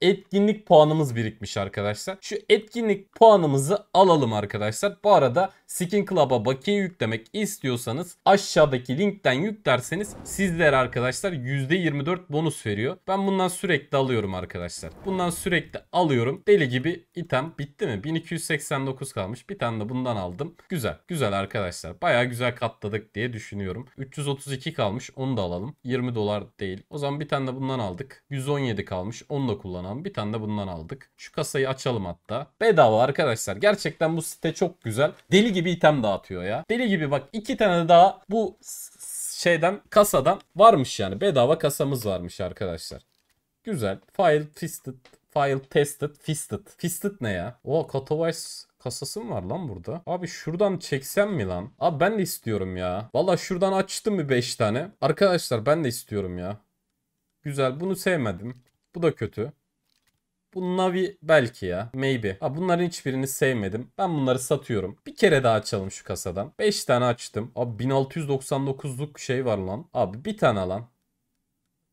etkinlik puanımız birikmiş arkadaşlar. Şu etkinlik puanımızı alalım arkadaşlar. Bu arada Skin Club'a bakiye yüklemek istiyorsanız aşağıdaki linkten yüklerseniz sizlere arkadaşlar %24 bonus veriyor. Ben bundan sürekli alıyorum arkadaşlar. Bundan sürekli alıyorum. Deli gibi item bitti mi? 1289 kalmış. Bir tane de bundan aldım. Güzel. Güzel arkadaşlar. Baya güzel katladık diye düşünüyorum. 332 kalmış. Onu da alalım. 20 dolar değil. O zaman bir tane de bundan aldık. 117 kalmış. Onu da kullanalım. Bir tane de bundan aldık. Şu kasayı açalım hatta. Bedava arkadaşlar. Gerçekten bu site çok güzel. Deli gibi gibi item dağıtıyor ya. Deli gibi bak iki tane daha bu şeyden kasadan varmış yani. Bedava kasamız varmış arkadaşlar. Güzel. File fisted. File tested. Fisted. Fisted ne ya? O Katowice kasası mı var lan burada? Abi şuradan çeksem mi lan? Abi ben de istiyorum ya. Valla şuradan açtım bir 5 tane. Arkadaşlar ben de istiyorum ya. Güzel. Bunu sevmedim. Bu da kötü. Bu Navi belki ya. Maybe. Ha, bunların hiçbirini sevmedim. Ben bunları satıyorum. Bir kere daha açalım şu kasadan. 5 tane açtım. Abi 1699'luk şey var lan. Abi bir tane alan.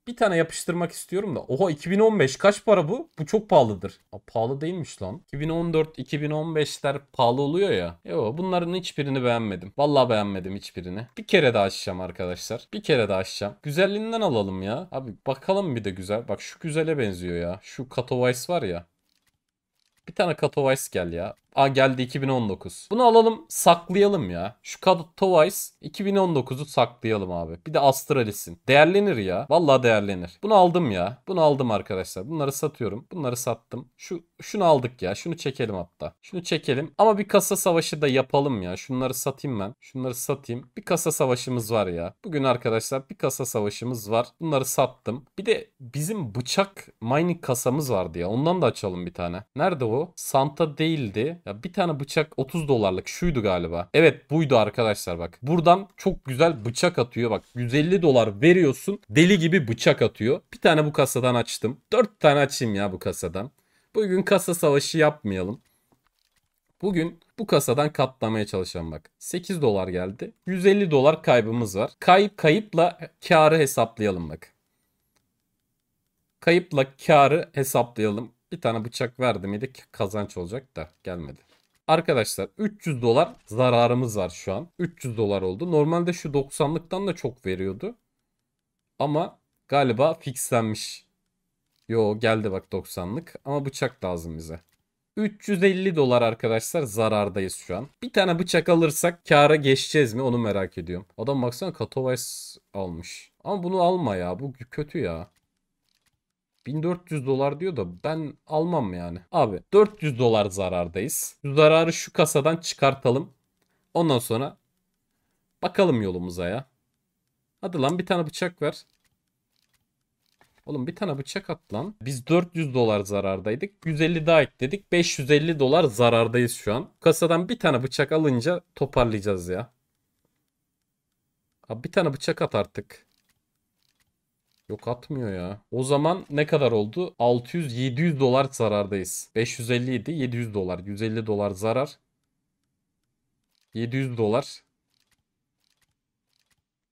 Bir tane yapıştırmak istiyorum da. Oha 2015 kaç para bu? Bu çok pahalıdır. Aa, pahalı değilmiş lan. 2014-2015'ler pahalı oluyor ya. Yo bunların hiçbirini beğenmedim. Vallahi beğenmedim hiçbirini. Bir kere daha açacağım arkadaşlar. Bir kere daha açacağım. Güzelliğinden alalım ya. Abi bakalım bir de güzel. Bak şu güzele benziyor ya. Şu Katowice var ya. Bir tane Katowice gel ya. Aa geldi 2019. Bunu alalım saklayalım ya. Şu Kadot 2019'u saklayalım abi. Bir de Astralis'in. Değerlenir ya. Vallahi değerlenir. Bunu aldım ya. Bunu aldım arkadaşlar. Bunları satıyorum. Bunları sattım. Şu şunu aldık ya. Şunu çekelim hatta. Şunu çekelim. Ama bir kasa savaşı da yapalım ya. Şunları satayım ben. Şunları satayım. Bir kasa savaşımız var ya. Bugün arkadaşlar bir kasa savaşımız var. Bunları sattım. Bir de bizim bıçak mining kasamız vardı ya. Ondan da açalım bir tane. Nerede o? Santa değildi. Ya bir tane bıçak 30 dolarlık şuydu galiba. Evet buydu arkadaşlar bak. Buradan çok güzel bıçak atıyor. Bak 150 dolar veriyorsun. Deli gibi bıçak atıyor. Bir tane bu kasadan açtım. 4 tane açayım ya bu kasadan. Bugün kasa savaşı yapmayalım. Bugün bu kasadan katlamaya çalışalım bak. 8 dolar geldi. 150 dolar kaybımız var. Kayıp kayıpla karı hesaplayalım bak. Kayıpla karı hesaplayalım. Bir tane bıçak verdi miydi kazanç olacak da gelmedi. Arkadaşlar 300 dolar zararımız var şu an. 300 dolar oldu. Normalde şu 90'lıktan da çok veriyordu. Ama galiba fixlenmiş. Yo geldi bak 90'lık ama bıçak lazım bize. 350 dolar arkadaşlar zarardayız şu an. Bir tane bıçak alırsak kâra geçeceğiz mi onu merak ediyorum. Adam baksana Katowice almış. Ama bunu alma ya bu kötü ya. 1400 dolar diyor da ben almam yani. Abi 400 dolar zarardayız. Şu zararı şu kasadan çıkartalım. Ondan sonra bakalım yolumuza ya. Hadi lan bir tane bıçak ver. Oğlum bir tane bıçak at lan. Biz 400 dolar zarardaydık. 150 daha ekledik. 550 dolar zarardayız şu an. Kasadan bir tane bıçak alınca toparlayacağız ya. Abi bir tane bıçak at artık. Yok atmıyor ya. O zaman ne kadar oldu? 600-700 dolar zarardayız. 550 idi 700 dolar. 150 dolar zarar. 700 dolar.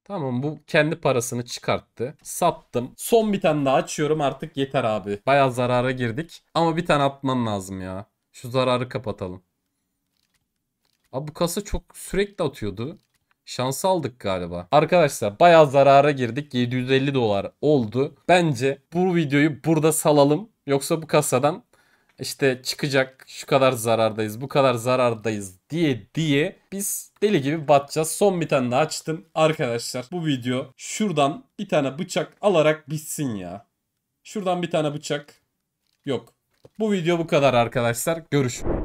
Tamam bu kendi parasını çıkarttı. Sattım. Son bir tane daha açıyorum artık yeter abi. Baya zarara girdik. Ama bir tane atman lazım ya. Şu zararı kapatalım. Abi bu kasa çok sürekli atıyordu. Şans aldık galiba. Arkadaşlar bayağı zarara girdik. 750 dolar oldu. Bence bu videoyu burada salalım. Yoksa bu kasadan işte çıkacak şu kadar zarardayız bu kadar zarardayız diye diye biz deli gibi batacağız. Son bir tane daha açtım. Arkadaşlar bu video şuradan bir tane bıçak alarak bitsin ya. Şuradan bir tane bıçak yok. Bu video bu kadar arkadaşlar. Görüşürüz.